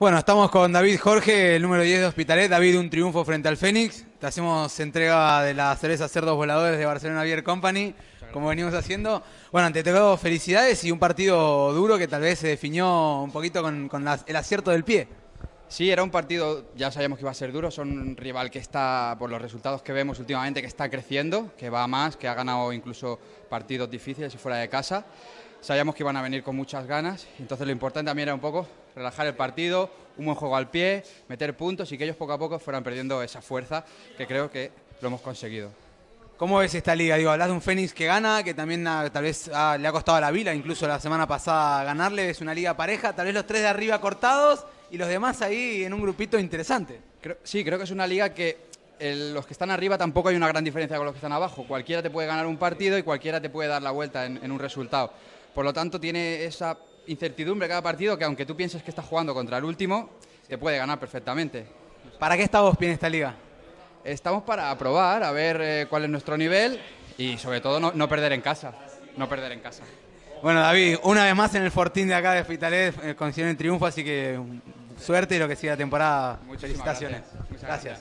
Bueno, estamos con David Jorge, el número 10 de Hospitalet. David, un triunfo frente al Fénix. Te hacemos entrega de la cerveza Cerdos Voladores de Barcelona Beer Company, como venimos haciendo. Bueno, ante todo, felicidades y un partido duro que tal vez se definió un poquito con, el acierto del pie. Sí, era un partido, ya sabíamos que iba a ser duro, son un rival que está, por los resultados que vemos últimamente, que está creciendo, que va más, que ha ganado incluso partidos difíciles y fuera de casa sabíamos que iban a venir con muchas ganas. Entonces lo importante también era un poco relajar el partido, un buen juego al pie, meter puntos y que ellos poco a poco fueran perdiendo esa fuerza que creo que lo hemos conseguido. ¿Cómo ves esta liga? Digo, hablas de un Fénix que gana, que también tal vez ah, le ha costado a la Vila, incluso la semana pasada ganarle, es una liga pareja, tal vez los tres de arriba cortados y los demás ahí en un grupito interesante. sí, creo que es una liga que los que están arriba tampoco hay una gran diferencia con los que están abajo. Cualquiera te puede ganar un partido y cualquiera te puede dar la vuelta en un resultado. Por lo tanto, tiene esa incertidumbre cada partido que aunque tú pienses que estás jugando contra el último, te puede ganar perfectamente. ¿Para qué estamos bien esta liga? Estamos para probar, a ver eh, cuál es nuestro nivel y sobre todo no, perder en casa. No perder en casa. Bueno, David, una vez más en el Fortín de acá de Fitalet, eh, triunfo, así que suerte y lo que siga la temporada. Muchas Felicitaciones. Muchas gracias.